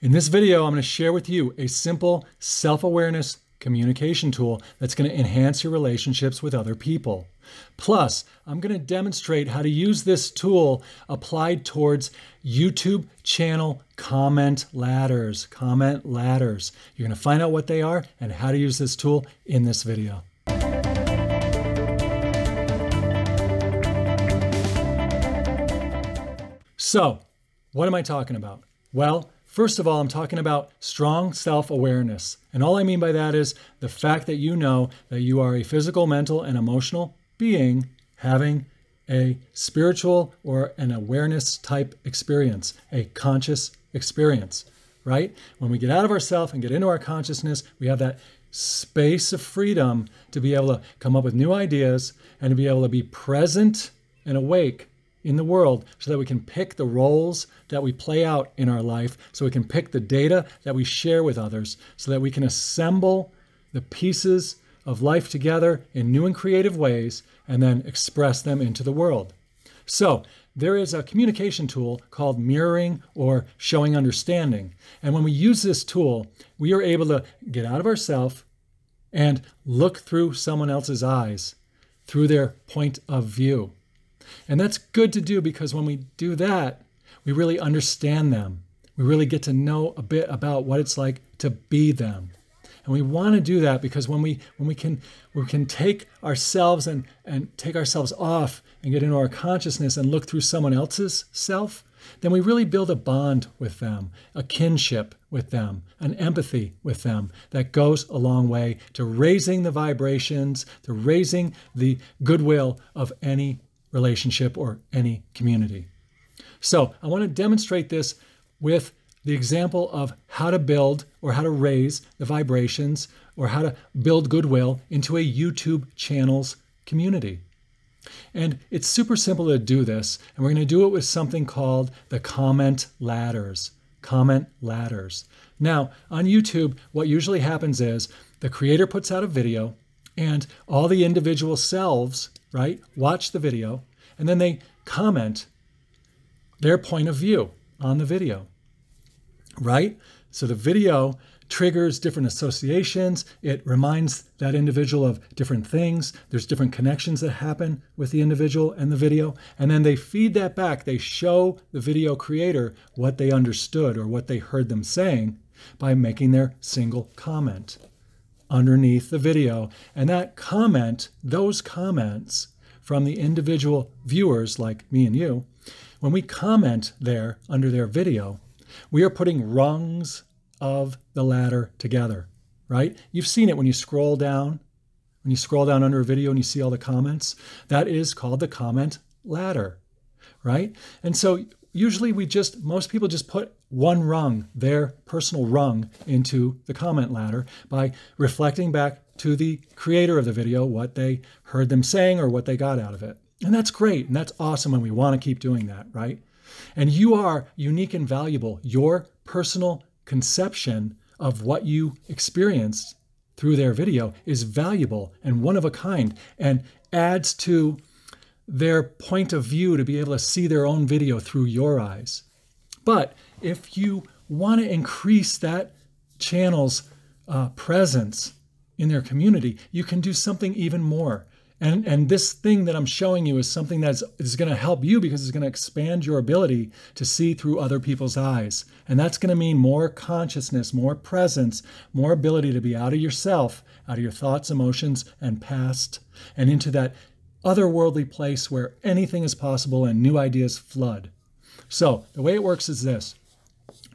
In this video, I'm going to share with you a simple self awareness communication tool that's going to enhance your relationships with other people. Plus, I'm going to demonstrate how to use this tool applied towards YouTube channel comment ladders. Comment ladders. You're going to find out what they are and how to use this tool in this video. So, what am I talking about? Well, First of all, I'm talking about strong self awareness. And all I mean by that is the fact that you know that you are a physical, mental, and emotional being having a spiritual or an awareness type experience, a conscious experience, right? When we get out of ourself and get into our consciousness, we have that space of freedom to be able to come up with new ideas and to be able to be present and awake in the world so that we can pick the roles that we play out in our life, so we can pick the data that we share with others, so that we can assemble the pieces of life together in new and creative ways and then express them into the world. So, there is a communication tool called mirroring or showing understanding. And when we use this tool, we are able to get out of ourselves and look through someone else's eyes through their point of view. And that's good to do because when we do that, we really understand them. We really get to know a bit about what it's like to be them. And we want to do that because when we when we can we can take ourselves and and take ourselves off and get into our consciousness and look through someone else's self, then we really build a bond with them, a kinship with them, an empathy with them that goes a long way to raising the vibrations, to raising the goodwill of any relationship or any community. So I want to demonstrate this with the example of how to build or how to raise the vibrations or how to build goodwill into a YouTube channel's community. And it's super simple to do this, and we're going to do it with something called the comment ladders. Comment ladders. Now, on YouTube, what usually happens is the creator puts out a video, and all the individual selves, right, watch the video and then they comment their point of view on the video, right? So the video triggers different associations. It reminds that individual of different things. There's different connections that happen with the individual and the video. And then they feed that back. They show the video creator what they understood or what they heard them saying by making their single comment underneath the video. And that comment, those comments from the individual viewers like me and you, when we comment there under their video, we are putting rungs of the ladder together, right? You've seen it when you scroll down, when you scroll down under a video and you see all the comments. That is called the comment ladder, right? And so usually we just, most people just put one rung, their personal rung, into the comment ladder by reflecting back to the creator of the video what they heard them saying or what they got out of it. And that's great and that's awesome, and we want to keep doing that, right? And you are unique and valuable. Your personal conception of what you experienced through their video is valuable and one of a kind and adds to their point of view to be able to see their own video through your eyes. But if you want to increase that channel's uh, presence in their community, you can do something even more. And, and this thing that I'm showing you is something that's is going to help you because it's going to expand your ability to see through other people's eyes. And that's going to mean more consciousness, more presence, more ability to be out of yourself, out of your thoughts, emotions, and past, and into that otherworldly place where anything is possible and new ideas flood. So, the way it works is this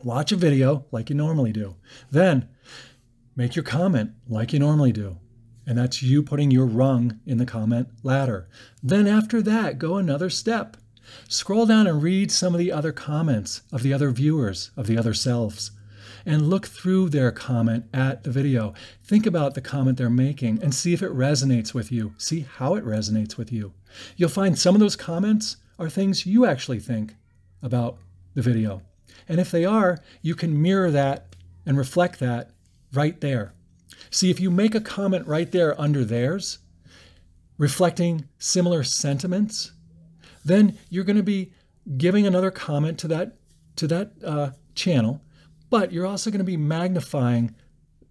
Watch a video like you normally do. Then make your comment like you normally do. And that's you putting your rung in the comment ladder. Then after that, go another step. Scroll down and read some of the other comments of the other viewers, of the other selves, and look through their comment at the video. Think about the comment they're making and see if it resonates with you. See how it resonates with you. You'll find some of those comments are things you actually think about the video. And if they are, you can mirror that and reflect that right there. See, if you make a comment right there under theirs, reflecting similar sentiments, then you're going to be giving another comment to that to that uh, channel, but you're also going to be magnifying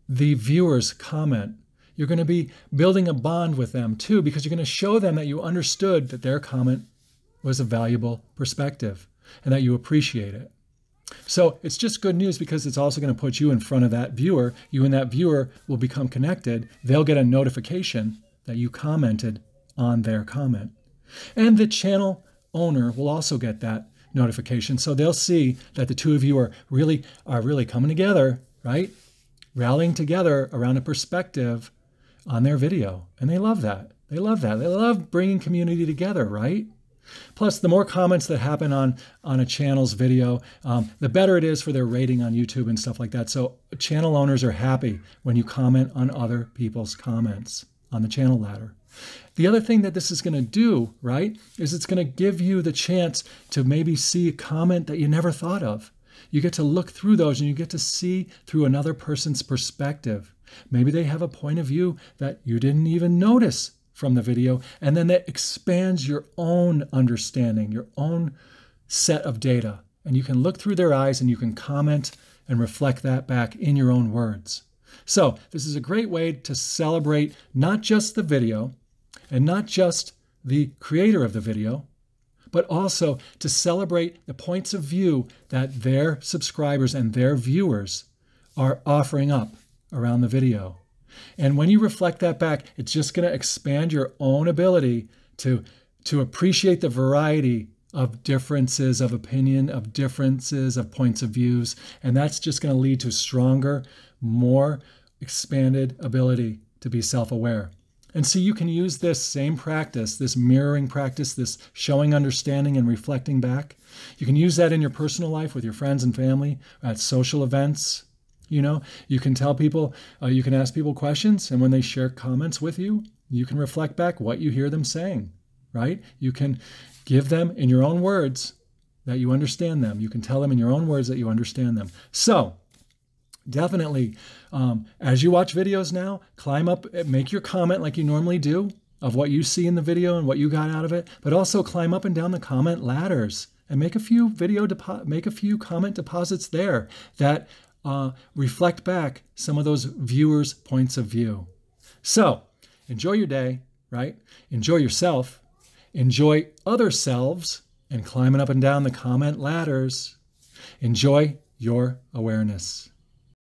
the viewer's comment. You're going to be building a bond with them too, because you're going to show them that you understood that their comment was a valuable perspective and that you appreciate it. So it's just good news because it's also going to put you in front of that viewer. You and that viewer will become connected. They'll get a notification that you commented on their comment. And the channel owner will also get that notification. So they'll see that the two of you are really are really coming together, right? Rallying together around a perspective on their video. And they love that. They love that. They love bringing community together, right? Plus, the more comments that happen on on a channel's video, um, the better it is for their rating on YouTube and stuff like that. So, channel owners are happy when you comment on other people's comments on the channel ladder. The other thing that this is going to do, right, is it's going to give you the chance to maybe see a comment that you never thought of. You get to look through those and you get to see through another person's perspective. Maybe they have a point of view that you didn't even notice from the video. And then that expands your own understanding, your own set of data. And you can look through their eyes and you can comment and reflect that back in your own words. So, this is a great way to celebrate not just the video and not just the creator of the video, but also to celebrate the points of view that their subscribers and their viewers are offering up around the video. And when you reflect that back, it's just going to expand your own ability to to appreciate the variety of differences of opinion, of differences of points of views, and that's just going to lead to stronger, more expanded ability to be self-aware. And so you can use this same practice, this mirroring practice, this showing understanding and reflecting back. You can use that in your personal life with your friends and family, at social events, you know, you can tell people, uh, you can ask people questions, and when they share comments with you, you can reflect back what you hear them saying, right? You can give them in your own words that you understand them. You can tell them in your own words that you understand them. So, definitely, um, as you watch videos now, climb up, eh, make your comment like you normally do of what you see in the video and what you got out of it, but also climb up and down the comment ladders and make a few video depo- make a few comment deposits there that uh, reflect back some of those viewers' points of view. So enjoy your day, right? Enjoy yourself. Enjoy other selves and climbing up and down the comment ladders. Enjoy your awareness.